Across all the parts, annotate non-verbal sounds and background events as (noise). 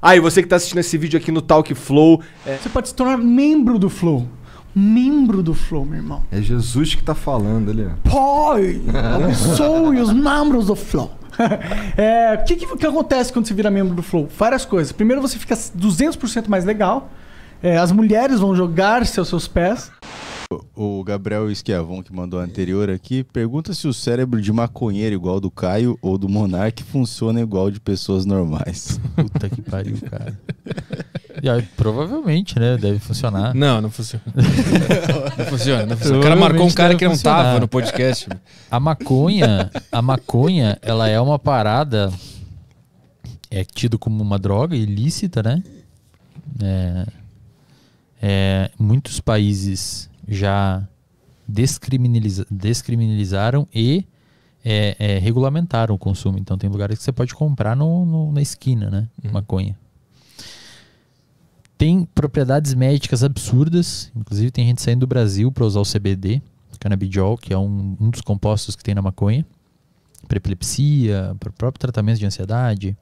Ah, e você que tá assistindo esse vídeo aqui no Talk Flow. É... Você pode se tornar membro do Flow. Membro do Flow, meu irmão. É Jesus que tá falando ali. Pai, abençoe os membros do Flow. (laughs) é, o que, que, que, acontece quando você vira membro do Flow? Várias coisas. Primeiro, você fica 200% mais legal. É, as mulheres vão jogar-se aos seus pés. O Gabriel Esquiavon, que mandou a anterior aqui, pergunta se o cérebro de maconheiro igual do Caio ou do Monark funciona igual de pessoas normais. Puta que pariu, cara. E aí, provavelmente, né? Deve funcionar. Não, não funciona. (laughs) não funciona, não funciona. O cara marcou um cara que não funcionar. tava no podcast. A maconha, a maconha, ela é uma parada. É tido como uma droga ilícita, né? É, é, muitos países já descriminaliza, descriminalizaram e é, é, regulamentaram o consumo. Então tem lugares que você pode comprar no, no, na esquina, né? Uhum. Maconha. Tem propriedades médicas absurdas. Inclusive tem gente saindo do Brasil para usar o CBD, canabidiol, que é um, um dos compostos que tem na maconha. Para epilepsia, para o próprio tratamento de ansiedade,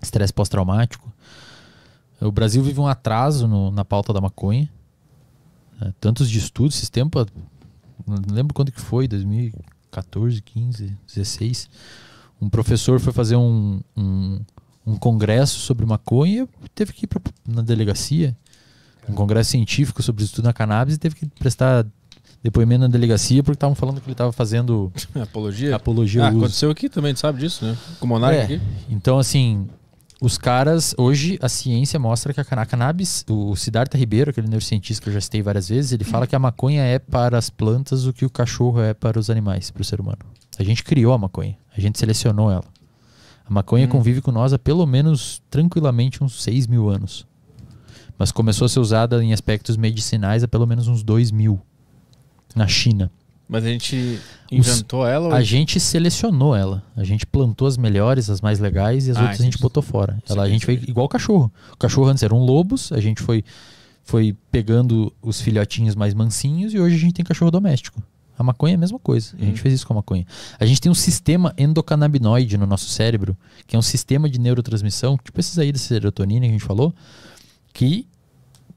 estresse pós-traumático. O Brasil vive um atraso no, na pauta da maconha. Né? Tantos de estudos, esses tempos, não lembro quando que foi, 2014, 15, 16. Um professor foi fazer um, um, um congresso sobre maconha e teve que ir pra, na delegacia. Um congresso científico sobre estudo na cannabis e teve que prestar depoimento na delegacia porque estavam falando que ele estava fazendo (laughs) apologia. Apologia. Ah, aconteceu aqui também, tu sabe disso, né? Com o é, aqui. Então assim, os caras, hoje a ciência mostra que a cannabis, o Siddhartha Ribeiro, aquele neurocientista que eu já citei várias vezes, ele fala que a maconha é para as plantas o que o cachorro é para os animais, para o ser humano. A gente criou a maconha, a gente selecionou ela. A maconha hum. convive com nós há pelo menos tranquilamente uns 6 mil anos. Mas começou a ser usada em aspectos medicinais há pelo menos uns 2 mil na China. Mas a gente inventou Os, ela? Ou... A gente selecionou ela. A gente plantou as melhores, as mais legais e as ah, outras a gente botou fora. Ela, a gente foi igual o cachorro. O cachorro antes eram lobos, a gente foi, foi pegando os filhotinhos mais mansinhos e hoje a gente tem cachorro doméstico. A maconha é a mesma coisa. A gente uhum. fez isso com a maconha. A gente tem um sistema endocannabinoide no nosso cérebro, que é um sistema de neurotransmissão, tipo esses aí da serotonina que a gente falou, que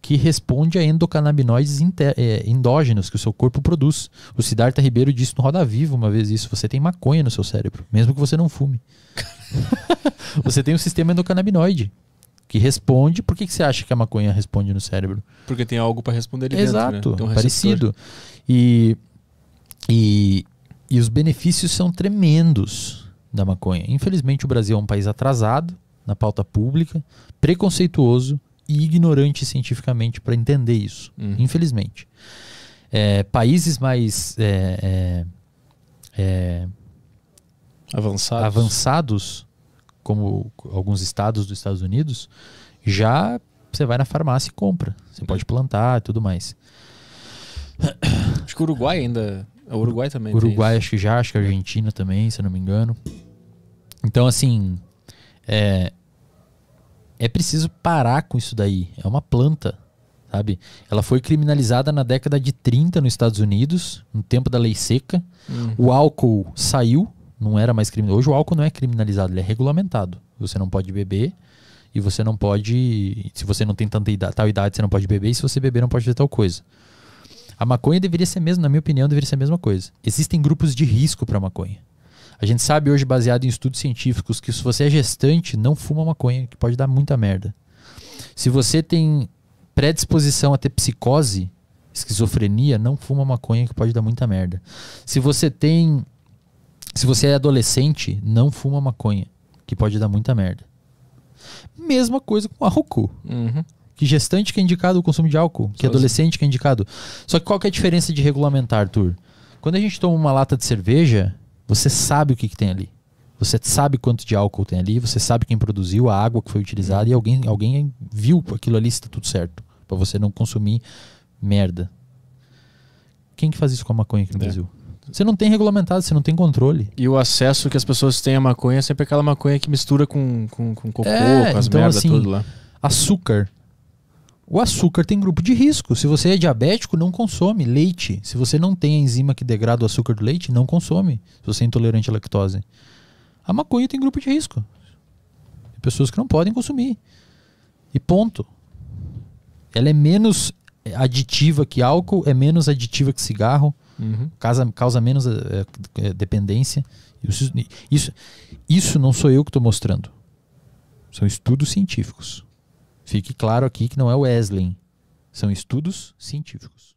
que responde a endocannabinoides é, endógenos que o seu corpo produz. O Siddhartha Ribeiro disse no Roda Viva uma vez isso: você tem maconha no seu cérebro, mesmo que você não fume. (laughs) você tem um sistema endocannabinoide que responde. Por que, que você acha que a maconha responde no cérebro? Porque tem algo para responder ali né? Exato, dentro. Exato, né? um parecido. E, e, e os benefícios são tremendos da maconha. Infelizmente, o Brasil é um país atrasado na pauta pública, preconceituoso e ignorante cientificamente para entender isso, uhum. infelizmente. É, países mais é, é, é, avançados. avançados, como alguns estados dos Estados Unidos, já você vai na farmácia e compra. Você pode plantar e tudo mais. Acho que o Uruguai ainda. O Uruguai também. Uruguai, acho que já, acho que a Argentina também, se eu não me engano. Então, assim. É, é preciso parar com isso daí. É uma planta, sabe? Ela foi criminalizada na década de 30 nos Estados Unidos, no tempo da lei seca. Uhum. O álcool saiu, não era mais criminal. Hoje o álcool não é criminalizado, ele é regulamentado. Você não pode beber e você não pode, se você não tem tanta idade, tal idade, você não pode beber e se você beber não pode fazer tal coisa. A maconha deveria ser mesmo, na minha opinião, deveria ser a mesma coisa. Existem grupos de risco para maconha. A gente sabe hoje, baseado em estudos científicos, que se você é gestante, não fuma maconha, que pode dar muita merda. Se você tem predisposição a ter psicose, esquizofrenia, não fuma maconha, que pode dar muita merda. Se você tem. Se você é adolescente, não fuma maconha, que pode dar muita merda. Mesma coisa com álcool. Uhum. Que gestante que é indicado o consumo de álcool, que adolescente assim. que é indicado. Só que qual que é a diferença de regulamentar, Arthur? Quando a gente toma uma lata de cerveja, você sabe o que, que tem ali. Você sabe quanto de álcool tem ali, você sabe quem produziu, a água que foi utilizada e alguém, alguém viu aquilo ali está tudo certo. para você não consumir merda. Quem que faz isso com a maconha aqui no é. Brasil? Você não tem regulamentado, você não tem controle. E o acesso que as pessoas têm à maconha é sempre aquela maconha que mistura com, com, com cocô, é, com as então, merdas, assim, tudo lá. Açúcar o açúcar tem grupo de risco. Se você é diabético, não consome leite. Se você não tem a enzima que degrada o açúcar do leite, não consome. Se você é intolerante à lactose. A maconha tem grupo de risco. Tem pessoas que não podem consumir. E ponto. Ela é menos aditiva que álcool, é menos aditiva que cigarro, uhum. causa, causa menos é, é, dependência. Isso, isso, isso não sou eu que estou mostrando. São estudos científicos. Fique claro aqui que não é Wesley. São estudos científicos.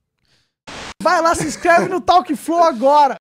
Vai lá, se inscreve no Talk Flow agora!